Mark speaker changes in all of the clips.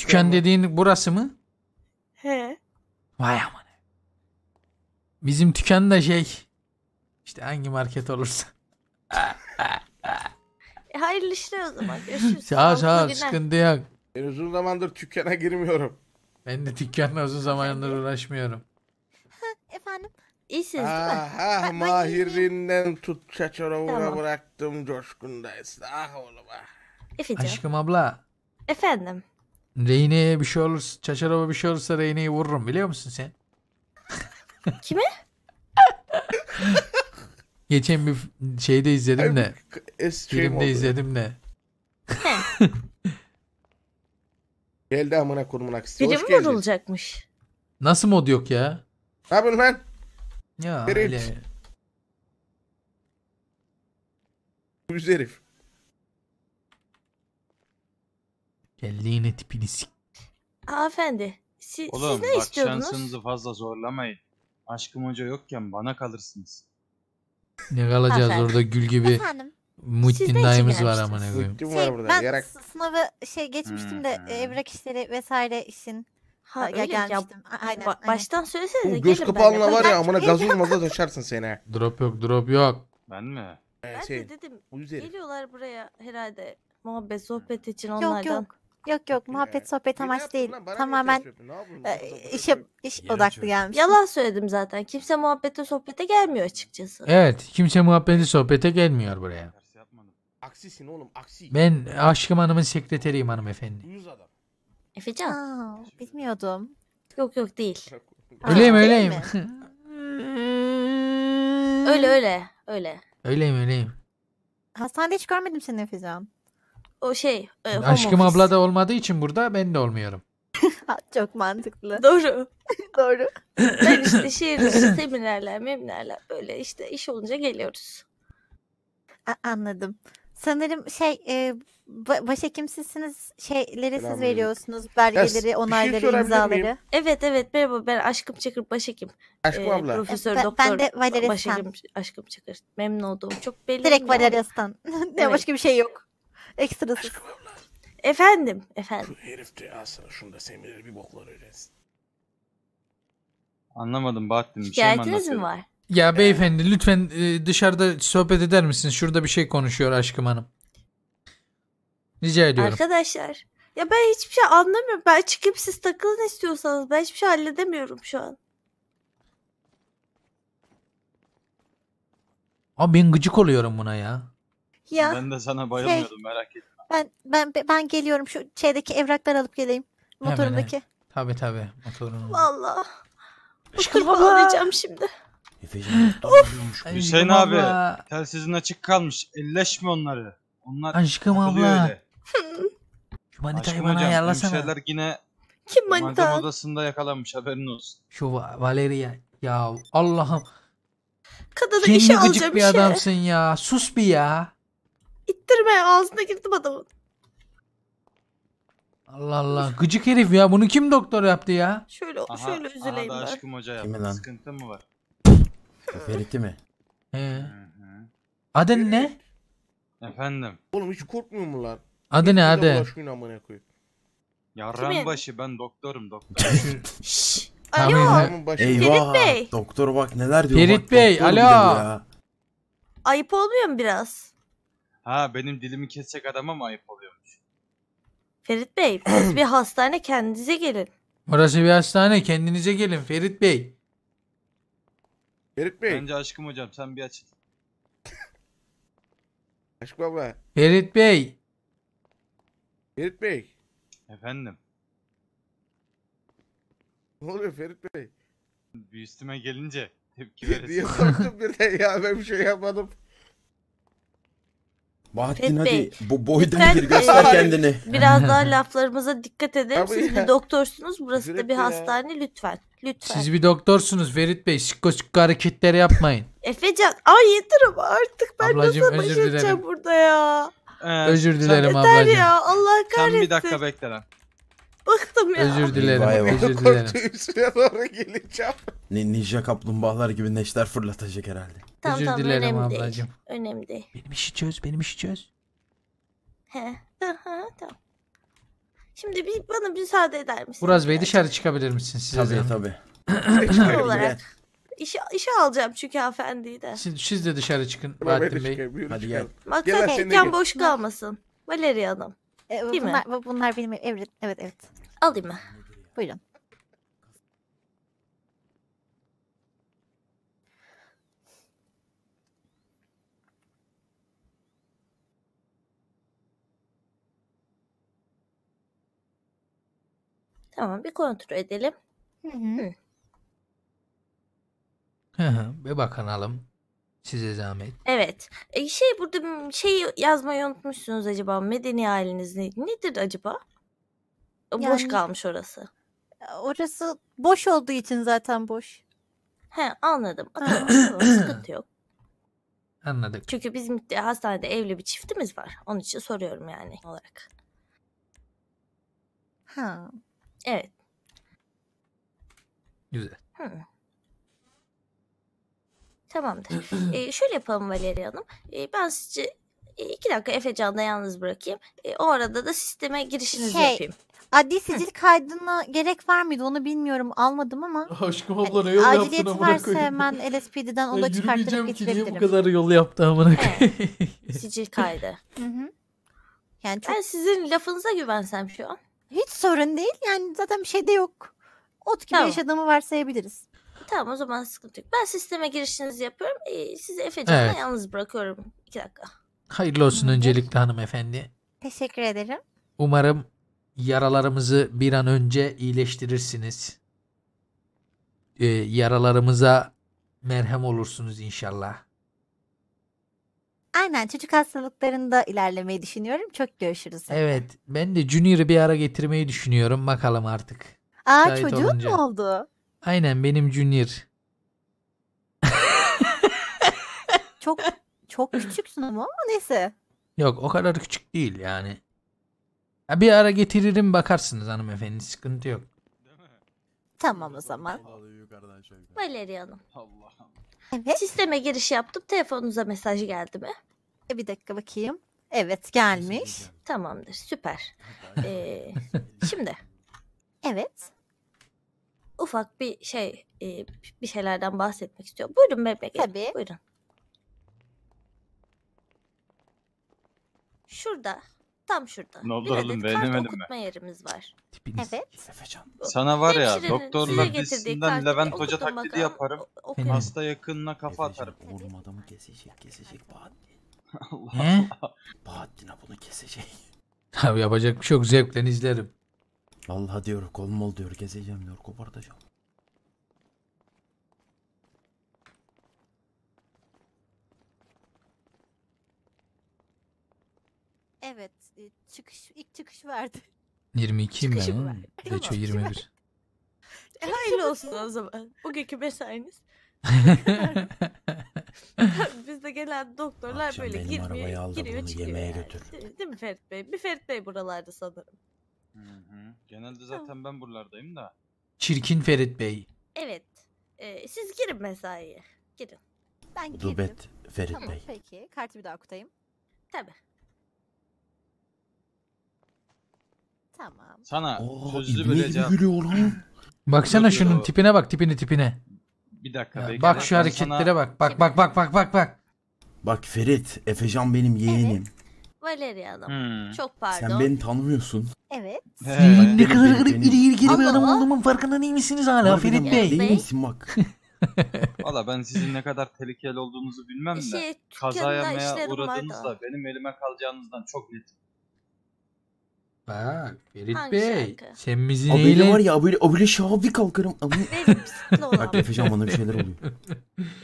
Speaker 1: Tüken dediğin burası mı? He. Vay aman. Bizim tüken de şey. İşte hangi market olursa.
Speaker 2: E, Hayırlı işler o zaman. Görüşürüz. Sağ ol sağ ol sıkıntı
Speaker 1: yok. Ben uzun zamandır dükkana girmiyorum. Ben de dükkanla uzun zamandır uğraşmıyorum. Efendim? İyisiniz değil mi? Ben- Ah ben mahirinden tut çaçaravuna Tamam. bıraktım coşkundayız. Ah oğlum ah. Efe'ciğim. Aşkım abla Efendim. Reyneye bir şey olursa, Çaşarova bir şey olursa Reyne'yi vururum biliyor musun sen? Kime? Geçen bir şeyde izledim de. Şey Filmde oldu. izledim de. Geldi amına kurumun aksi. Hoş Biri mi geldin. Nasıl mod yok ya? Ne yapıyorsun lan? Ya Herif. herif. Kelleğine tipini sik.
Speaker 2: Hanımefendi si, Oğlum siz ne bak istiyordunuz? şansınızı
Speaker 3: fazla zorlamayın. Aşkım hoca yokken bana kalırsınız.
Speaker 1: Ne kalacağız Aferin. orada gül gibi Efendim. Muhittin dayımız var ama ne koyayım. Kim var şey, burada? ben Yarak.
Speaker 2: sınavı şey geçmiştim de hmm. e, evrak işleri vesaire işin. Ha, Ha, öyle ya Aynen. ba- baştan söylesenize Bu göz gelin kapağınla var
Speaker 1: ya amına gazın mazda döşersin seni. Drop yok drop yok.
Speaker 3: Ben mi? Ee, ben şey, de dedim
Speaker 2: geliyorlar buraya herhalde muhabbet hmm. sohbet için onlardan. Yok yok. Yok yok muhabbet e, sohbet amaç değil. Tamamen e, işe iş odaklı çöp. gelmiş. Yalan söyledim zaten. Kimse muhabbete sohbete gelmiyor açıkçası.
Speaker 1: Evet kimse muhabbeti sohbete gelmiyor buraya.
Speaker 2: Aksisin oğlum
Speaker 1: aksi. Ben aşkım hanımın sekreteriyim hanımefendi.
Speaker 2: Efecan. Aa, bilmiyordum. Yok yok değil. Öyleyim öyleyim. öyle öyle öyle.
Speaker 1: Öyleyim öyleyim.
Speaker 2: Hastanede hiç görmedim seni Efecan o şey e, home Aşkım office.
Speaker 1: abla da olmadığı için burada ben de olmuyorum.
Speaker 2: Çok mantıklı. Doğru. Doğru. Ben işte şehir dışı seminerler, meminerler böyle işte iş olunca geliyoruz. A- anladım. Sanırım şey e, ba- başhekimsizsiniz şeyleri siz veriyorsunuz belgeleri, Ya, şey onayları, imzaları. miyim? Evet evet merhaba ben Aşkım Çakır Başhekim.
Speaker 1: Aşkım Ee, abla. Profesör doktor. ben doktor. de Valeristan. Başhekim
Speaker 2: Aşkım Çakır. Memnun oldum. Çok belli. Direkt olmuyor Ne Evet. başka bir şey yok. Ekstrası. Aşkım abla. Efendim, efendim.
Speaker 1: Şu herif de alsana şunu da Semir'e bir boklar öğrensin.
Speaker 3: Anlamadım Bahattin. Bir şey mi mi var?
Speaker 1: Ya beyefendi lütfen e, dışarıda sohbet eder misiniz? Şurada bir şey konuşuyor aşkım hanım. Rica ediyorum.
Speaker 2: Arkadaşlar. Ya ben hiçbir şey anlamıyorum. Ben çıkıp siz takılın istiyorsanız. Ben hiçbir şey halledemiyorum şu an.
Speaker 1: Abi ben gıcık oluyorum buna ya. Ya. Ben de sana şey, bayılmıyordum şey, merak etme.
Speaker 2: Ben ben ben geliyorum şu şeydeki evrakları alıp geleyim.
Speaker 3: Motorundaki. Hemen, tabii tabii motorunu. Valla.
Speaker 2: Kurbalayacağım
Speaker 3: şimdi.
Speaker 1: Efecan. Hüseyin abi
Speaker 3: telsizin açık kalmış. Elleşme onları. Onlar Aşkım abla. Öyle.
Speaker 1: Şu manitayı bana ayarlasana. şeyler
Speaker 3: yine Kim manita? Magam odasında yakalanmış haberin olsun.
Speaker 1: Şu Valeria. Ya Allah'ım. Kadını Kendini işe alacağım bir işe. adamsın ya. Sus bir ya.
Speaker 2: İttirme ağzına girdim adamın.
Speaker 1: Allah Allah. Gıcık herif ya. Bunu kim doktor yaptı ya?
Speaker 3: Şöyle aha, şöyle üzüleyim aha da aşkım hoca yaptı. lan? Sıkıntı mı var?
Speaker 1: Ferit'i mi? He. Adın ne? Efendim. Oğlum hiç korkmuyor mu lan? Adı ne adı? Yarın
Speaker 3: başı ben doktorum doktor. Şşş. Alo. Tamam, Başı- Eyvah. Ferit Bey.
Speaker 1: Doktor bak neler diyor. Ferit bak, Bey, doktor alo.
Speaker 2: Ayıp olmuyor mu biraz?
Speaker 3: Ha benim dilimi kesecek adama mı ayıp oluyormuş?
Speaker 2: Ferit Bey, biz bir hastane kendinize gelin.
Speaker 1: Burası bir hastane kendinize gelin Ferit Bey.
Speaker 3: Ferit Bey. Bence aşkım hocam sen bir açın.
Speaker 1: Aşk baba. Ferit Bey.
Speaker 3: Ferit Bey. Efendim.
Speaker 1: Ne oluyor Ferit Bey?
Speaker 3: Bir üstüme gelince tepki veresin. Niye korktun
Speaker 1: birden ya ben bir şey yapmadım. Bahattin Fethi hadi Bey. bu boydan bir göster kendini. Biraz daha
Speaker 2: laflarımıza dikkat edin. Siz bir doktorsunuz. Burası da bir hastane lütfen. Lütfen. Siz
Speaker 1: bir doktorsunuz Ferit Bey. Şıkko şıkko hareketleri yapmayın.
Speaker 2: Efecan ay yeter ama artık ben Ablacığım, nasıl baş özür dilerim. edeceğim burada
Speaker 3: ya. Ee, Özür dilerim Yeter ablacığım. ya Allah kahretsin. Sen bir dakika bekle lan. Bıktım ya. Özür dilerim. Vay vay. Özür dilerim. Korktuğum üstüne doğru geleceğim.
Speaker 1: Ni- ninja kaplumbağalar gibi neşter fırlatacak herhalde. Tamam, Özür tamam, dilerim önemli ablacığım. Değil. Önemli değil. Benim işi çöz, benim işi çöz.
Speaker 2: He. Aha, tamam. Şimdi bir, bana müsaade eder misin? Buraz Bey ee, dışarı
Speaker 1: çıkabilir misin size? Tabii tabii. Tekrar olarak.
Speaker 2: İşe, işe alacağım çünkü hanımefendiyi de.
Speaker 1: Siz, siz de dışarı çıkın Bahattin Bey. Hadi gel. Maksat Gel, sen heyecan boş
Speaker 2: kalmasın. Valeria Hanım. E, Değil bunlar, bunlar benim evret. Evet evet. Alayım mı? Buyurun. Tamam bir kontrol edelim. Hı hı.
Speaker 1: Hı hı, bir bakalım. Size zahmet.
Speaker 2: Evet. E, şey burada şey yazmayı unutmuşsunuz acaba. Medeni haliniz ne, nedir acaba?
Speaker 1: Boş kalmış
Speaker 2: orası. orası boş olduğu için zaten boş. He anladım. sıkıntı yok. Anladık. Çünkü bizim hastanede evli bir çiftimiz var. Onun için soruyorum yani olarak. Ha. Evet. Güzel. Hı. Tamamdır. Ee, şöyle yapalım Valeria Hanım. Ee, ben sizce e, iki dakika Efe Efecan'da yalnız bırakayım. E, o arada da sisteme girişinizi şey, yapayım. Adli sicil Hı. kaydına gerek var mıydı onu bilmiyorum. Almadım ama.
Speaker 1: Aşkım e, abla ne yol yaptın Aciliyeti amına varsa koyayım. hemen
Speaker 2: LSPD'den onu da çıkartıp getirebilirim. ki bu kadar
Speaker 1: yol yaptı amına koyayım. Evet. sicil kaydı.
Speaker 2: Yani çok... Ben sizin lafınıza güvensem şu an. Hiç sorun değil. Yani zaten bir şey de yok. Ot gibi tamam. yaşadığımı varsayabiliriz. Tamam o zaman sıkıntı yok. Ben sisteme girişinizi yapıyorum. Ee, sizi Efecan'la evet. yalnız bırakıyorum. İki dakika.
Speaker 1: Hayırlı olsun öncelikle hanımefendi.
Speaker 2: Teşekkür ederim.
Speaker 1: Umarım yaralarımızı bir an önce iyileştirirsiniz. Ee, yaralarımıza merhem olursunuz inşallah.
Speaker 2: Aynen çocuk hastalıklarında ilerlemeyi düşünüyorum. Çok görüşürüz. seninle.
Speaker 1: Evet ben de Junior'ı bir ara getirmeyi düşünüyorum. Bakalım artık. Aa Müsait çocuğun olunca. mu oldu? Aynen benim Junior.
Speaker 2: Çok çok küçüksün ama neyse.
Speaker 1: Yok o kadar küçük değil yani. Ya bir ara getiririm bakarsınız hanımefendi sıkıntı yok.
Speaker 2: Tamam o zaman. Valeria Evet. Sisteme giriş yaptım. Telefonunuza mesaj geldi mi? E, bir dakika bakayım. Evet gelmiş. Tamamdır süper. Ee, şimdi Evet. ufak bir şey e, bir şeylerden bahsetmek istiyorum. Buyurun bebek. Tabii. Buyurun. Şurada. Tam şurada. Ne oldu oğlum beğenemedim ben. yerimiz var. Tipiniz. Evet. Sana var ya Hemşirenin doktorla Levent Hoca okudum taklidi yaparım.
Speaker 3: Hasta yakınına kafa atarım. Oğlum adamı kesecek kesecek Bahattin. Allah. He?
Speaker 1: Bahattin'e bunu kesecek. Abi yapacak bir şey yok. Zevkle izlerim. Allah diyor kolmol diyor gezeceğim diyor kopartacağım.
Speaker 2: Evet. E, çıkış ilk çıkış verdi.
Speaker 1: 22 mi? Çıkışı bu ben? verdi. Geçiyor 21.
Speaker 2: E, hayırlı olsun o zaman. Bugünkü mesainiz. Bizde gelen doktorlar Akşam böyle benim girmiyor, al da giriyor,
Speaker 3: bunu çıkıyor. yemeğe yani. götür.
Speaker 2: Değil- Değil mi Ferit Bey? Bir Ferit Bey buralarda sanırım. Hı
Speaker 3: hı. Genelde zaten ben buralardayım da.
Speaker 1: Çirkin Ferit Bey.
Speaker 2: Evet. E, siz girin mesaiye. Ben girdim. Rutubet Ferit Tamam Bey. peki. Kartı bir daha okutayım. Tabii.
Speaker 3: Tamam. Sana Oo, sözlü böyle
Speaker 1: Baksana şunun tipine bak tipini tipine. Bir dakika. Ya, bak şu hareketlere bak. Bak bak bak bak bak bak. Bak Ferit, Efecan benim yeğenim. Valeria
Speaker 2: Hanım. Hmm. Çok pardon. Sen beni
Speaker 1: tanımıyorsun. Evet. Ee, Ne benim- kadar benim- garip bir ilgili bir adam Allah. olduğumun farkında değil misiniz hala Harbiden Ferit bak, Bey? Değil misin bak.
Speaker 3: Valla ben sizin ne kadar tehlikeli olduğunuzu bilmem de. Şey, kaza dükkanında uğradığınızda benim elime kalacağınızdan çok net.
Speaker 1: Bak Ferit Hangi Bey. şarkı? Sen bizi Abiyle neyle... var ya abiyle, abiyle şabi kalkarım. Ama... Benim Bak Efecan bana bir şeyler oluyor.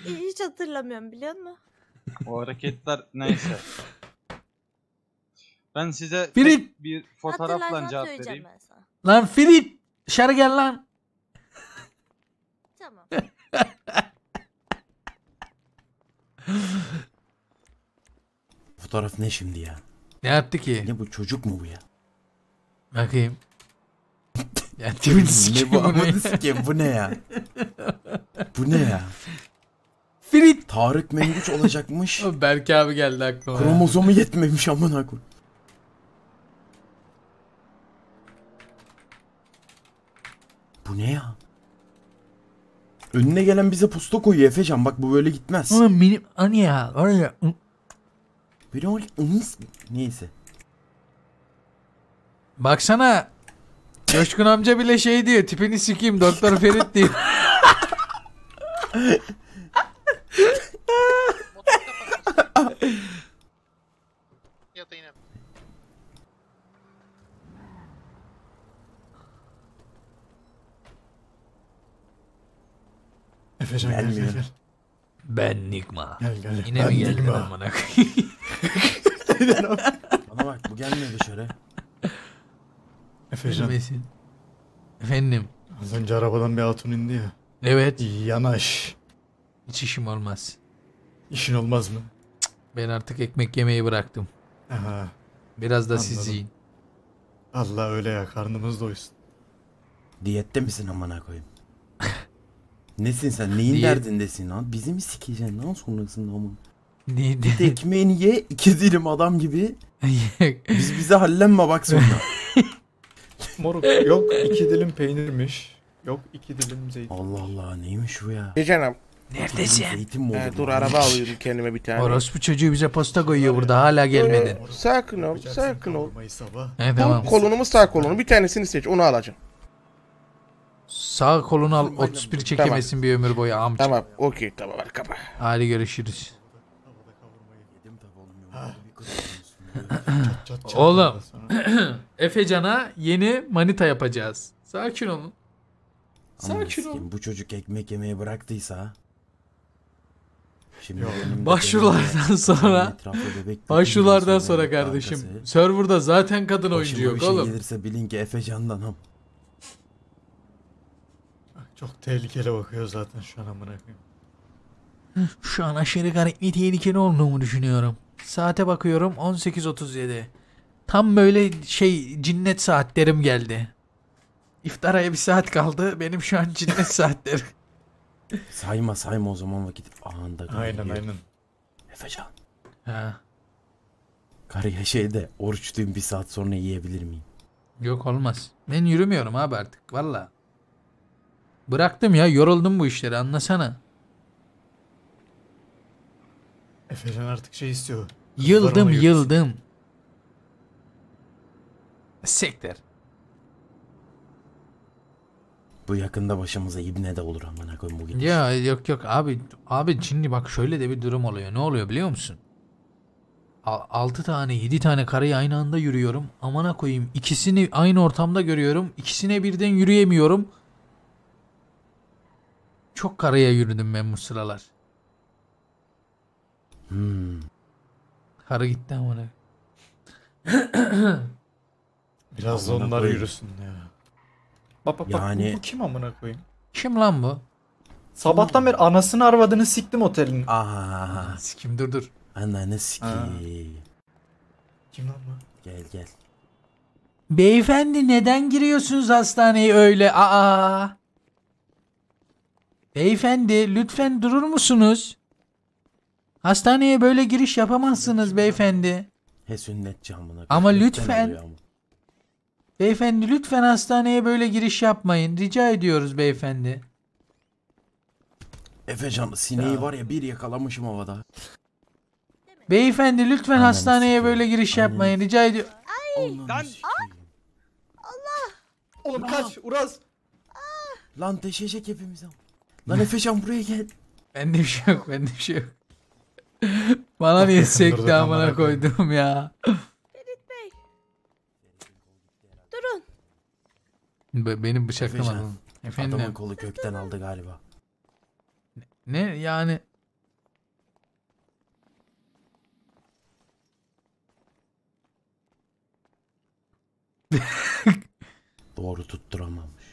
Speaker 2: Hiç hatırlamıyorum biliyor musun?
Speaker 3: O hareketler neyse. Ben size tek bir fotoğrafla Hatırlarsan cevap vereyim.
Speaker 1: Lan Ferit. Dışarı gel lan. Tamam. Fotoğraf ne şimdi ya? Ne yaptı ki? Ne bu çocuk mu bu ya? Bakayım. Ya tipini sikeyim bu bunu. amını bu ne ya? Bu ne ya? Frit. Tarık Mengüç olacakmış. Berk abi geldi aklıma. ya. Kromozomu yetmemiş aman koy. Bu ne ya? Önüne gelen bize pusta koyuyor Efecan. Bak bu böyle gitmez. Oğlum benim hani ya var ya. Böyle onu is- Neyse. Baksana Coşkun amca bile şey diyor tipini sikeyim Doktor Ferit diyor.
Speaker 2: Efecan gel gel gel.
Speaker 1: Ben Nigma. Gel gel. Yine ben mi geldin amına koyayım? Bana bak bu gelmiyor dışarı. Efecan. Bilmesin. Efendim. Az önce arabadan bir hatun indi ya. Evet. Yanaş. Hiç işim olmaz. İşin olmaz mı? ben artık ekmek yemeyi bıraktım. Aha. Biraz da Anladım. siz yiyin. Allah öyle ya karnımız doysun. Diyette misin amana koyayım?
Speaker 3: Nesin sen? Neyin Diyet... derdindesin
Speaker 1: lan? Bizi mi sikeceksin lan sonrasında ama? Neydi? Bir de ekmeğini ye iki dilim adam gibi. Biz bize hallenme bak sonra. Moruk yok iki dilim peynirmiş. Yok iki dilim zeytin. Allah Allah neymiş bu ya? Ne canım? Neredesin? Zeytin mi olur? dur araba alıyorum kendime bir tane. Orospu çocuğu bize posta koyuyor burada hala gelmedi.
Speaker 2: Sakın ol, Sakın ol. He tamam. Bu
Speaker 1: kolunu mu sağ kolunu bir tanesini seç onu alacağım. Sağ kolunu al 31 çekemesin bir ömür boyu amca. Tamam okey tamam arkama. Hadi görüşürüz. Oğlum. Efecan'a yeni manita yapacağız. Sakin olun. Sakin olun. Bu çocuk ekmek yemeyi bıraktıysa Şimdi başvurulardan sonra başvurulardan sonra kardeşim arkası. serverda zaten kadın Başıma oyuncu yok şey oğlum. gelirse bilin ki Efecan'danım. Çok tehlikeli bakıyor zaten şu an amına koyayım. Şu an aşırı garip bir tehlikeli olduğumu düşünüyorum. Saate bakıyorum 18.37. Tam böyle şey cinnet saatlerim geldi. İftara bir saat kaldı. Benim şu an cinnet saatlerim. sayma sayma o zaman vakit anında kaybediyor. Aynen aynen. Efecan. Ha. Karıya şeyde oruçluyum bir saat sonra yiyebilir miyim? Yok olmaz. Ben yürümüyorum abi artık valla. Bıraktım ya yoruldum bu işleri anlasana. Efecan artık şey istiyor.
Speaker 3: Yıldım yıldım.
Speaker 1: Sektir. Bu yakında başımıza ibne de olur amına koyayım bu gidiş. Ya yok yok abi abi şimdi bak şöyle de bir durum oluyor. Ne oluyor biliyor musun? 6 tane 7 tane karayı aynı anda yürüyorum. Amana koyayım ikisini aynı ortamda görüyorum. İkisine birden yürüyemiyorum. Çok karaya yürüdüm ben bu sıralar. Hmm. Karı gitti ama ne. Biraz da Amına onlar yürüsün ya. Bak bak Yani- bak bu, kim amına koyayım? Kim lan bu? Sabahtan beri anasını arvadını siktim otelin. Aa, Sikim dur dur. ananı sikeyim. Kim lan bu? Gel gel. Beyefendi neden giriyorsunuz hastaneye öyle? Aa. Beyefendi lütfen durur musunuz? Hastaneye böyle giriş yapamazsınız beyefendi. He sünnet camına. Ama lütfen. Beyefendi lütfen hastaneye böyle giriş yapmayın. Rica ediyoruz beyefendi. Efe canım sineği ya. var ya bir yakalamışım havada. Beyefendi lütfen Annem hastaneye sikeyim. böyle giriş yapmayın. Rica ediyorum. Ay. Lan. Ah! Allah. Oğlum Aa. Ah! kaç Uraz. Aa. Ah! Lan deşecek hepimiz. Lan Efecan buraya gel. Bende bir şey yok. Bende bir şey yok. Bana niye çekti amına koydum ya. Ferit Bey. Durun. Be beni bıçaklamadın. Efendim. Adamın kolu kökten aldı galiba. Ne yani? Doğru tutturamamış.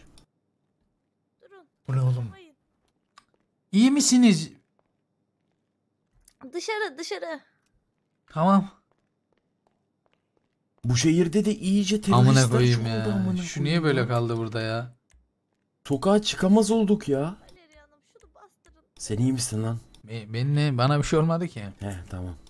Speaker 1: Durun. Bu ne oğlum? İyi misiniz?
Speaker 2: Dışarı dışarı.
Speaker 1: Tamam. Bu şehirde de iyice Amına teröristler koyayım ya. amına Şu niye böyle kaldı burada ya? Sokağa çıkamaz olduk ya. Sen iyi misin lan? Be- Benimle bana bir şey olmadı ki. He tamam.